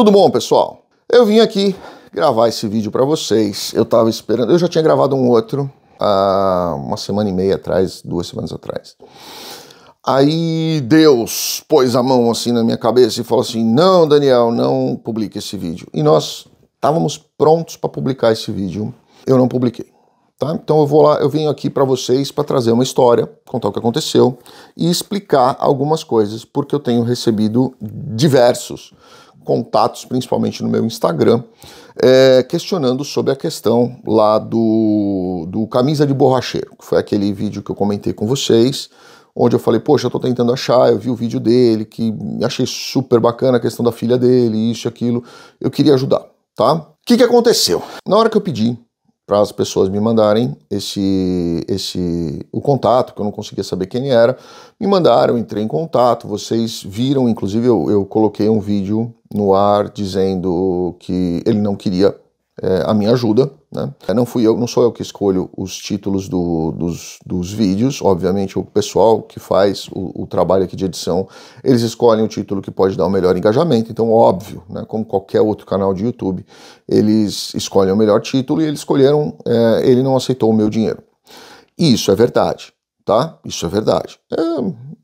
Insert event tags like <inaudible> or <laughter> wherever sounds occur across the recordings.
Tudo bom, pessoal? Eu vim aqui gravar esse vídeo para vocês. Eu estava esperando, eu já tinha gravado um outro há uma semana e meia atrás, duas semanas atrás. Aí Deus pôs a mão assim na minha cabeça e falou assim: "Não, Daniel, não publique esse vídeo". E nós estávamos prontos para publicar esse vídeo. Eu não publiquei. Tá? Então eu vou lá, eu venho aqui para vocês para trazer uma história, contar o que aconteceu e explicar algumas coisas, porque eu tenho recebido diversos contatos, principalmente no meu Instagram, é, questionando sobre a questão lá do, do camisa de borracheiro, que foi aquele vídeo que eu comentei com vocês, onde eu falei, poxa, eu tô tentando achar, eu vi o vídeo dele, que achei super bacana a questão da filha dele, isso e aquilo, eu queria ajudar, tá? O que, que aconteceu? Na hora que eu pedi para as pessoas me mandarem esse, esse o contato, que eu não conseguia saber quem era. Me mandaram, entrei em contato, vocês viram, inclusive eu, eu coloquei um vídeo no ar dizendo que ele não queria é, a minha ajuda. Né? É, não fui eu, não sou eu que escolho os títulos do, dos, dos, vídeos. Obviamente, o pessoal que faz o, o, trabalho aqui de edição, eles escolhem o título que pode dar o melhor engajamento. Então, óbvio, né? como qualquer outro canal de YouTube, eles escolhem o melhor título e eles escolheram, é, ele não aceitou o meu dinheiro. Isso é verdade, tá? Isso é verdade. É,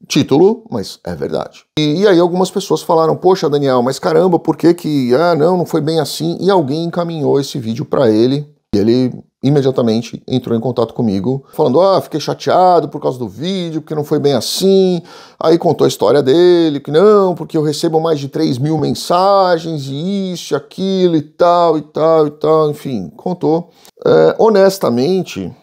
título, mas é verdade. E, e, aí algumas pessoas falaram, poxa Daniel, mas caramba, por que que, ah não, não foi bem assim, e alguém encaminhou esse vídeo para ele, e ele imediatamente entrou em contato comigo, falando, ah, fiquei chateado por causa do vídeo, porque não foi bem assim, aí contou a história dele, que não, porque eu recebo mais de 3 mil mensagens, e isso, e aquilo, e tal, e tal, e tal, enfim, contou. É, honestamente,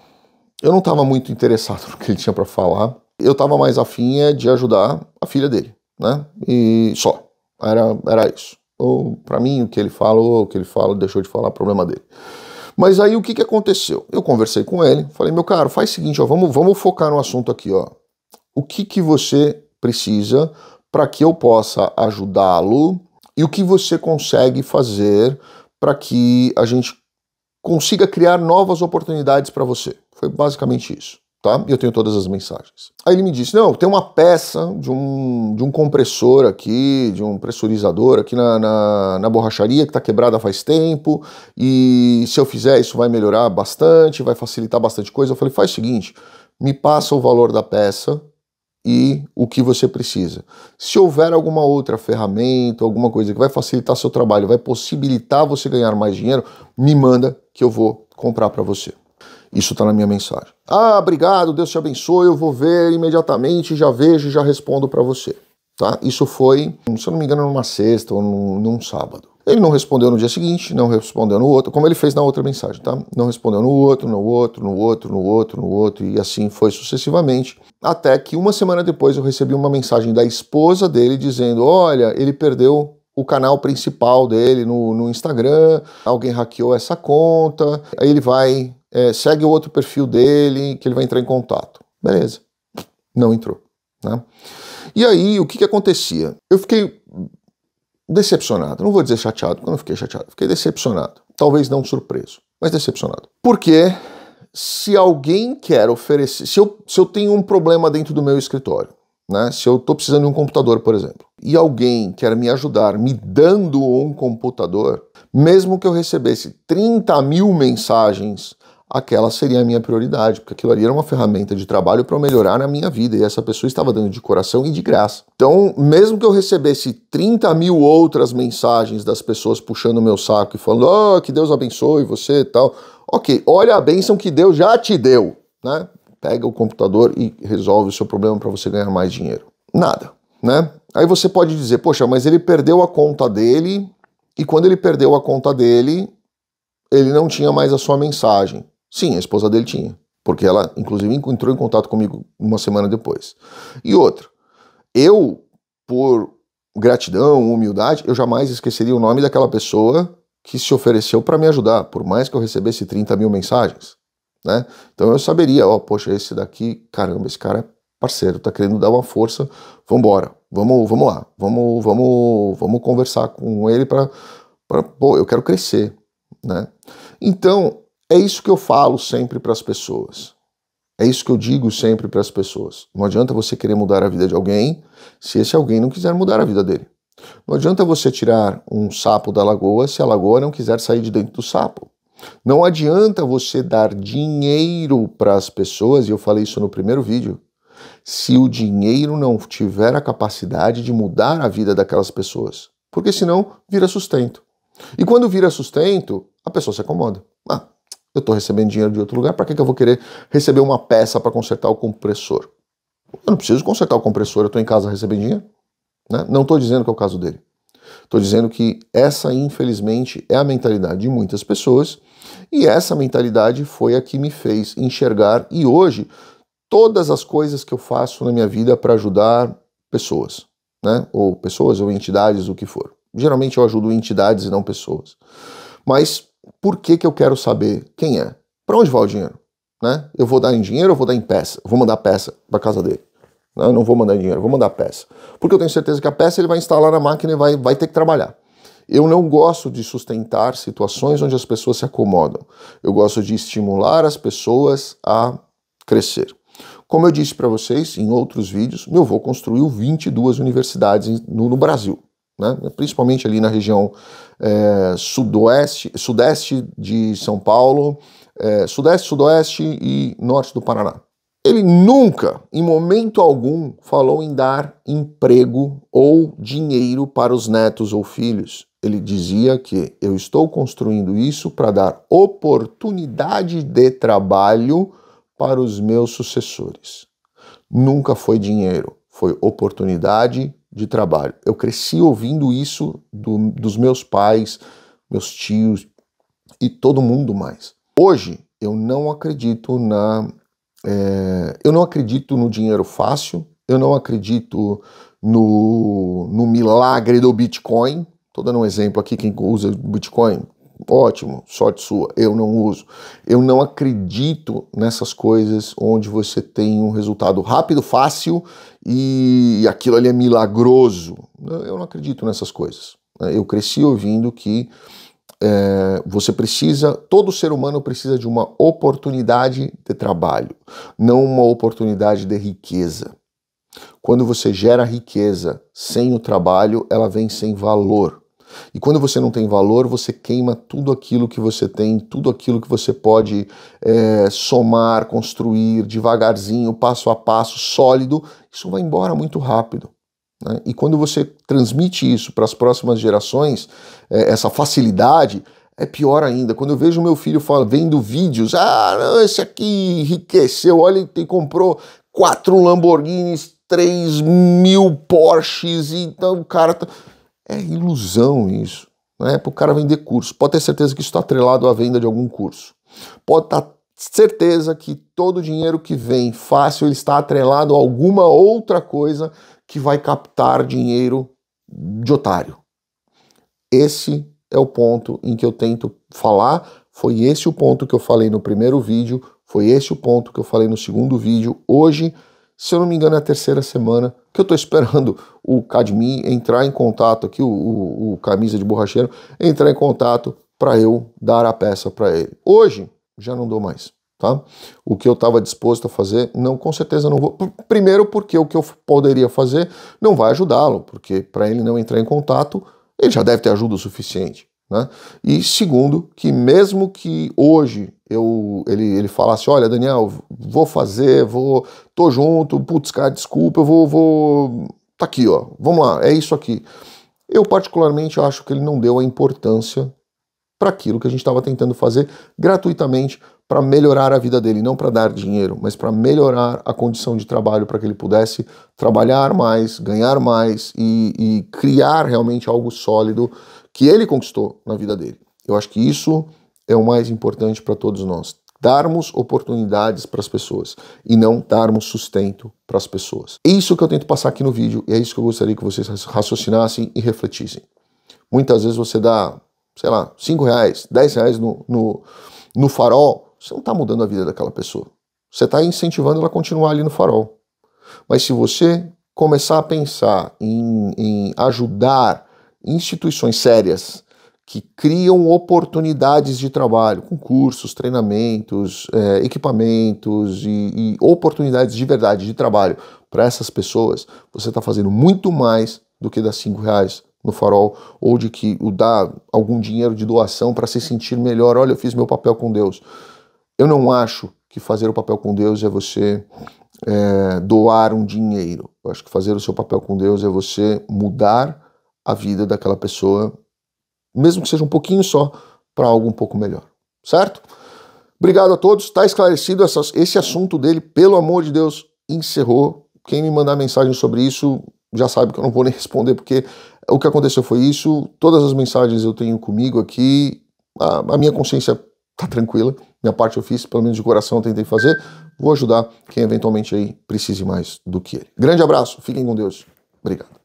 eu não estava muito interessado <laughs> no que ele tinha para falar, eu estava mais afim de ajudar a filha dele, né? E só. Era, era isso. Ou para mim o que ele falou, o que ele fala, deixou de falar, problema dele. Mas aí o que, que aconteceu? Eu conversei com ele, falei, meu caro, faz o seguinte, ó, vamos, vamos focar no assunto aqui, ó. O que, que você precisa para que eu possa ajudá-lo e o que você consegue fazer para que a gente consiga criar novas oportunidades para você. Foi basicamente isso tá? Eu tenho todas as mensagens. Aí ele me disse: Não, tem uma peça de um, de um compressor aqui, de um pressurizador aqui na, na, na borracharia que está quebrada faz tempo, e se eu fizer isso vai melhorar bastante, vai facilitar bastante coisa. Eu falei: Faz o seguinte, me passa o valor da peça, e o que você precisa. Se houver alguma outra ferramenta, alguma coisa que vai facilitar seu trabalho, vai possibilitar você ganhar mais dinheiro, me manda que eu vou comprar para você. Isso está na minha mensagem. Ah, obrigado, Deus te abençoe, eu vou ver imediatamente, já vejo e já respondo para você. Tá? Isso foi, se eu não me engano, numa sexta ou num, num, sábado. Ele não respondeu no dia seguinte, não respondeu no outro, como ele fez na outra mensagem, tá? Não respondeu no outro, no outro, no outro, no outro, no outro, e assim foi sucessivamente. Até que uma semana depois eu recebi uma mensagem da esposa dele dizendo: Olha, ele perdeu o canal principal dele no, no Instagram, alguém hackeou essa conta, aí ele vai é, segue o outro perfil dele que ele vai entrar em contato. Beleza. Não entrou. Né? E aí, o que, que acontecia? Eu fiquei decepcionado. Não vou dizer chateado, porque eu não fiquei chateado. Fiquei decepcionado. Talvez não surpreso, mas decepcionado. Porque se alguém quer oferecer... Se eu, se eu tenho um problema dentro do meu escritório, né? se eu estou precisando de um computador, por exemplo, e alguém quer me ajudar me dando um computador, mesmo que eu recebesse 30 mil mensagens aquela seria a minha prioridade, porque aquilo ali era uma ferramenta de trabalho para melhorar na minha vida, e essa pessoa estava dando de coração e de graça. Então, mesmo que eu recebesse 30 mil outras mensagens das pessoas puxando o meu saco e falando, oh, que Deus abençoe você e tal, ok, olha a bênção que Deus já te deu, né? Pega o computador e resolve o seu problema para você ganhar mais dinheiro. Nada, né? Aí você pode dizer, poxa, mas ele perdeu a conta dele, e quando ele perdeu a conta dele, ele não tinha mais a sua mensagem. Sim, a esposa dele tinha. Porque ela, inclusive, entrou em contato comigo uma semana depois. E outro, eu, por gratidão, humildade, eu jamais esqueceria o nome daquela pessoa que se ofereceu para me ajudar, por mais que eu recebesse 30 mil mensagens. Né? Então eu saberia, ó, oh, poxa, esse daqui, caramba, esse cara é parceiro, tá querendo dar uma força, vambora, vamos, vamos lá, vamos, vamos, vamos conversar com ele para, pô, eu quero crescer, né? Então é isso que eu falo sempre para as pessoas. É isso que eu digo sempre para as pessoas. Não adianta você querer mudar a vida de alguém se esse alguém não quiser mudar a vida dele. Não adianta você tirar um sapo da lagoa se a lagoa não quiser sair de dentro do sapo. Não adianta você dar dinheiro para as pessoas, e eu falei isso no primeiro vídeo, se o dinheiro não tiver a capacidade de mudar a vida daquelas pessoas. Porque senão vira sustento. E quando vira sustento, a pessoa se acomoda. Eu estou recebendo dinheiro de outro lugar, para que, que eu vou querer receber uma peça para consertar o compressor? Eu não preciso consertar o compressor, eu estou em casa recebendo dinheiro. Né? Não estou dizendo que é o caso dele. Estou dizendo que essa, infelizmente, é a mentalidade de muitas pessoas e essa mentalidade foi a que me fez enxergar e hoje todas as coisas que eu faço na minha vida para ajudar pessoas, né? Ou pessoas ou entidades, o que for. Geralmente eu ajudo entidades e não pessoas. Mas por que, que eu quero saber quem é? Para onde vai o dinheiro? Né? Eu vou dar em dinheiro ou vou dar em peça? vou mandar peça para casa dele. Não, né? eu não vou mandar em dinheiro, vou mandar peça. Porque eu tenho certeza que a peça ele vai instalar na máquina e vai, vai ter que trabalhar. Eu não gosto de sustentar situações onde as pessoas se acomodam. Eu gosto de estimular as pessoas a crescer. Como eu disse para vocês em outros vídeos, eu vou construir 22 universidades no, no Brasil né? principalmente ali na região é, sudoeste, sudeste de São Paulo, é, sudeste, sudoeste e norte do Paraná. Ele nunca, em momento algum, falou em dar emprego ou dinheiro para os netos ou filhos. Ele dizia que eu estou construindo isso para dar oportunidade de trabalho para os meus sucessores. Nunca foi dinheiro, foi oportunidade de trabalho. Eu cresci ouvindo isso do, dos meus pais, meus tios e todo mundo mais. Hoje eu não acredito na, é, eu não acredito no dinheiro fácil. Eu não acredito no, no milagre do Bitcoin. Estou dando um exemplo aqui, quem usa Bitcoin Ótimo, sorte sua, eu não uso. Eu não acredito nessas coisas onde você tem um resultado rápido, fácil e aquilo ali é milagroso. Eu não acredito nessas coisas. Né? Eu cresci ouvindo que é, você precisa, todo ser humano precisa de uma oportunidade de trabalho, não uma oportunidade de riqueza. Quando você gera riqueza sem o trabalho, ela vem sem valor. E quando você não tem valor, você queima tudo aquilo que você tem, tudo aquilo que você pode é, somar, construir devagarzinho, passo a passo, sólido. Isso vai embora muito rápido. Né? E quando você transmite isso para as próximas gerações, é, essa facilidade, é pior ainda. Quando eu vejo meu filho fala, vendo vídeos, ah, não, esse aqui enriqueceu, olha, ele tem, comprou quatro Lamborghinis, três mil Porsches, então o cara. Tá... É ilusão isso. Né? Para o cara vender curso. Pode ter certeza que isso está atrelado à venda de algum curso. Pode estar tá certeza que todo o dinheiro que vem fácil ele está atrelado a alguma outra coisa que vai captar dinheiro de otário. Esse é o ponto em que eu tento falar. Foi esse o ponto que eu falei no primeiro vídeo, foi esse o ponto que eu falei no segundo vídeo. Hoje se eu não me engano, é a terceira semana, que eu estou esperando o Cadmi entrar em contato aqui, o, o, o camisa de borracheiro, entrar em contato para eu dar a peça para ele. Hoje, já não dou mais, tá? O que eu estava disposto a fazer, não, com certeza não vou. Primeiro, porque o que eu poderia fazer não vai ajudá-lo, porque para ele não entrar em contato, ele já deve ter ajuda o suficiente. Né? E segundo, que mesmo que hoje eu, ele, ele falasse, assim, olha, Daniel, vou fazer, vou, tô junto, putz, cara, desculpa, eu vou, vou, tá aqui, ó, vamos lá, é isso aqui. Eu particularmente acho que ele não deu a importância para aquilo que a gente estava tentando fazer gratuitamente para melhorar a vida dele, não para dar dinheiro, mas para melhorar a condição de trabalho para que ele pudesse trabalhar mais, ganhar mais e, e criar realmente algo sólido que ele conquistou na vida dele. Eu acho que isso é o mais importante para todos nós. Darmos oportunidades para as pessoas e não darmos sustento para as pessoas. É isso que eu tento passar aqui no vídeo e é isso que eu gostaria que vocês raciocinassem e refletissem. Muitas vezes você dá, sei lá, 5 reais, 10 reais no, no, no farol, você não está mudando a vida daquela pessoa. Você está incentivando ela a continuar ali no farol. Mas se você começar a pensar em, em ajudar instituições sérias que criam oportunidades de trabalho, com cursos, treinamentos, é, equipamentos e, e oportunidades de verdade de trabalho para essas pessoas, você está fazendo muito mais do que dar cinco reais no farol ou de que o dar algum dinheiro de doação para se sentir melhor. Olha, eu fiz meu papel com Deus. Eu não acho que fazer o papel com Deus é você é, doar um dinheiro. Eu acho que fazer o seu papel com Deus é você mudar a vida daquela pessoa mesmo que seja um pouquinho só, para algo um pouco melhor, certo? Obrigado a todos, está esclarecido essas, esse assunto dele, pelo amor de Deus, encerrou. Quem me mandar mensagem sobre isso já sabe que eu não vou nem responder, porque o que aconteceu foi isso. Todas as mensagens eu tenho comigo aqui, a, a minha consciência está tranquila, minha parte eu fiz, pelo menos de coração eu tentei fazer. Vou ajudar quem eventualmente aí precise mais do que ele. Grande abraço, fiquem com Deus. Obrigado.